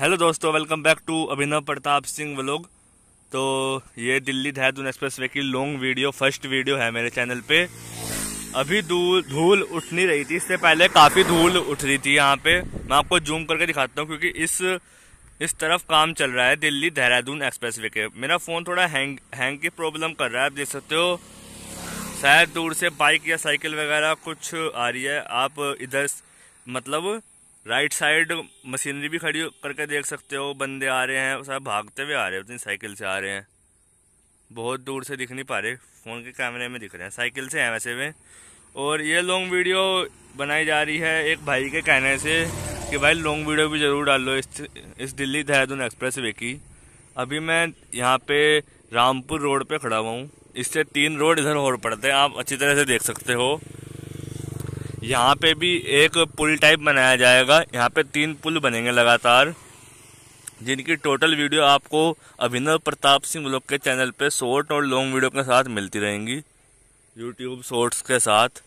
hello दोस्तों welcome back to Abhinav Pratap Singh vlog तो ये दिल्ली देहरादून एक्सप्रेस वे की लॉन्ग वीडियो फर्स्ट वीडियो है मेरे चैनल पे अभी धूल उठ नहीं रही थी इससे पहले काफ़ी धूल उठ रही थी यहाँ पे मैं आपको जूम करके दिखाता हूँ क्योंकि इस इस तरफ काम चल रहा है दिल्ली देहरादून एक्सप्रेस वे के मेरा फ़ोन थोड़ा हैंग हैंग की प्रॉब्लम कर रहा है आप देख सकते हो शायद दूर से बाइक या साइकिल वगैरह कुछ आ रही है आप इधर मतलब राइट साइड मशीनरी भी खड़ी करके देख सकते हो बंदे आ रहे हैं सब भागते हुए आ रहे होते हैं साइकिल से आ रहे हैं बहुत दूर से दिख नहीं पा रहे फ़ोन के कैमरे में दिख रहे हैं साइकिल से हैं वैसे में और ये लॉन्ग वीडियो बनाई जा रही है एक भाई के कहने से कि भाई लॉन्ग वीडियो भी ज़रूर डाल इस इस दिल्ली देहरादून एक्सप्रेस वे की अभी मैं यहाँ पे रामपुर रोड पर खड़ा हुआ हूँ इससे तीन रोड इधर और पड़ते हैं आप अच्छी तरह से देख सकते हो यहाँ पे भी एक पुल टाइप बनाया जाएगा यहाँ पे तीन पुल बनेंगे लगातार जिनकी टोटल वीडियो आपको अभिनव प्रताप सिंह ब्लॉक के चैनल पे शॉर्ट और लॉन्ग वीडियो के साथ मिलती रहेंगी यूट्यूब शॉर्ट्स के साथ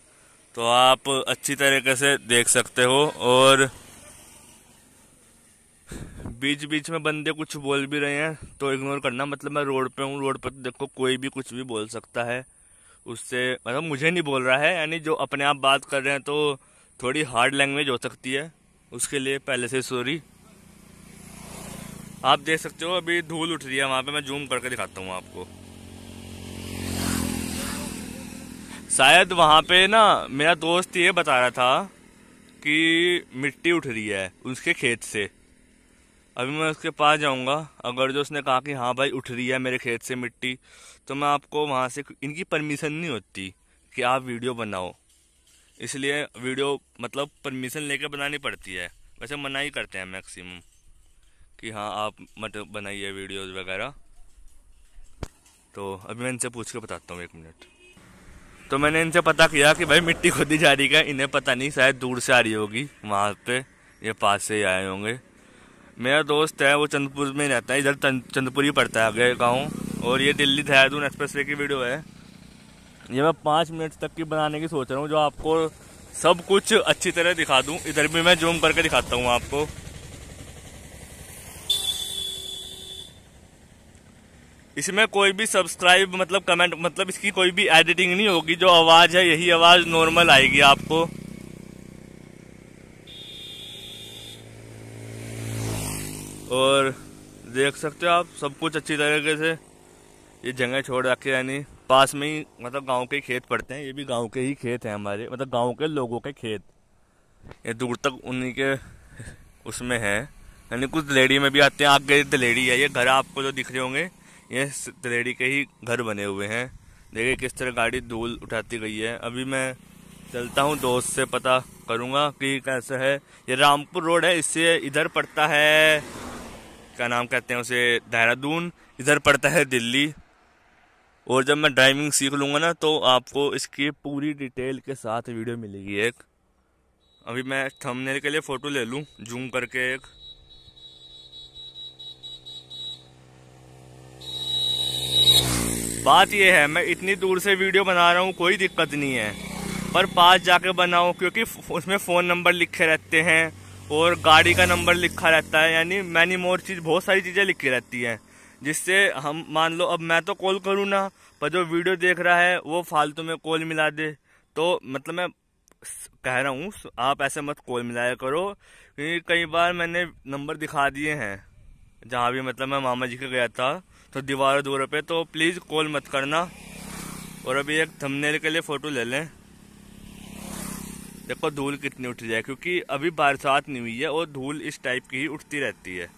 तो आप अच्छी तरीके से देख सकते हो और बीच बीच में बंदे कुछ बोल भी रहे हैं तो इग्नोर करना मतलब मैं रोड पे हूँ रोड पर देखो कोई भी कुछ भी बोल सकता है उससे मतलब मुझे नहीं बोल रहा है यानी जो अपने आप बात कर रहे हैं तो थोड़ी हार्ड लैंग्वेज हो सकती है उसके लिए पहले से सॉरी आप देख सकते हो अभी धूल उठ रही है वहाँ पे मैं जूम करके दिखाता हूँ आपको शायद वहाँ पे ना मेरा दोस्त ये बता रहा था कि मिट्टी उठ रही है उसके खेत से अभी मैं उसके पास जाऊंगा अगर जो उसने कहा कि हाँ भाई उठ रही है मेरे खेत से मिट्टी तो मैं आपको वहाँ से इनकी परमिशन नहीं होती कि आप वीडियो बनाओ इसलिए वीडियो मतलब परमिशन लेकर बनानी पड़ती है वैसे मना ही करते हैं मैक्सिमम कि हाँ आप मत बनाइए वीडियोस वगैरह तो अभी मैं इनसे पूछ के बताता हूँ एक मिनट तो मैंने इनसे पता किया कि भाई मिट्टी ही जा रही है इन्हें पता नहीं शायद दूर से आ रही होगी वहाँ पर ये पास से ही आए होंगे मेरा दोस्त है वो चंद्रपुर में रहता है इधर चंद्रपुर ही पड़ता है आगे गाँव और ये दिल्ली देहरादून एक्सप्रेस वे की वीडियो है ये मैं पाँच मिनट तक की बनाने की सोच रहा हूँ जो आपको सब कुछ अच्छी तरह दिखा दूँ इधर भी मैं जूम करके दिखाता हूँ आपको इसमें कोई भी सब्सक्राइब मतलब कमेंट मतलब इसकी कोई भी एडिटिंग नहीं होगी जो आवाज़ है यही आवाज़ नॉर्मल आएगी आपको और देख सकते हो आप सब कुछ अच्छी तरीके से ये जगह छोड़ रखे यानी पास में ही मतलब गांव के खेत पड़ते हैं ये भी गांव के ही खेत हैं हमारे मतलब गांव के लोगों के खेत ये दूर तक उन्हीं के उसमें है यानी कुछ दलेड़ी में भी आते हैं आगे दलेड़ी है ये घर आपको जो दिख रहे होंगे ये दलेड़ी के ही घर बने हुए हैं देखिए किस तरह गाड़ी धूल उठाती गई है अभी मैं चलता हूँ दोस्त से पता करूँगा कि कैसा है ये रामपुर रोड है इससे इधर पड़ता है क्या नाम कहते हैं उसे देहरादून इधर पड़ता है दिल्ली और जब मैं ड्राइविंग सीख लूँगा ना तो आपको इसकी पूरी डिटेल के साथ वीडियो मिलेगी एक अभी मैं थंबनेल के लिए फ़ोटो ले लूँ जूम करके एक बात यह है मैं इतनी दूर से वीडियो बना रहा हूँ कोई दिक्कत नहीं है पर पास जाके बनाऊँ क्योंकि उसमें फ़ोन नंबर लिखे रहते हैं और गाड़ी का नंबर लिखा रहता है यानी मैनी मोर चीज़ बहुत सारी चीज़ें लिखी रहती हैं जिससे हम मान लो अब मैं तो कॉल करूँ ना पर जो वीडियो देख रहा है वो फालतू में कॉल मिला दे तो मतलब मैं कह रहा हूँ आप ऐसे मत कॉल मिलाया करो क्योंकि कई बार मैंने नंबर दिखा दिए हैं जहाँ भी मतलब मैं मामा जी के गया था तो दीवारों दूर पे तो प्लीज़ कॉल मत करना और अभी एक थंबनेल के लिए फ़ोटो ले लें देखो धूल कितनी उठ जाए क्योंकि अभी बरसात नहीं हुई है और धूल इस टाइप की ही उठती रहती है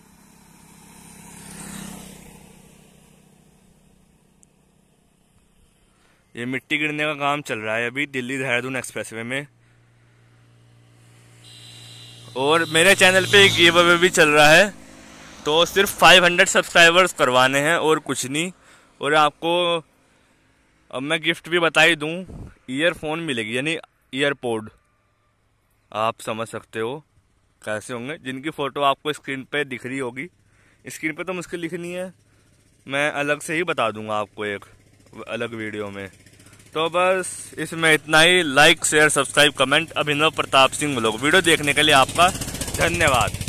ये मिट्टी गिरने का काम चल रहा है अभी दिल्ली देहरादून एक्सप्रेसवे में और मेरे चैनल पे एक गिव अवे भी चल रहा है तो सिर्फ 500 सब्सक्राइबर्स करवाने हैं और कुछ नहीं और आपको अब मैं गिफ्ट भी बता ही दूँ ईयरफोन मिलेगी यानी ईयरपोड आप समझ सकते हो कैसे होंगे जिनकी फ़ोटो आपको स्क्रीन पे दिख रही होगी स्क्रीन पे तो मुश्किल लिखनी है मैं अलग से ही बता दूंगा आपको एक अलग वीडियो में तो बस इसमें इतना ही like share subscribe comment Abhinav Pratap Singh लोग वीडियो देखने के लिए आपका धन्यवाद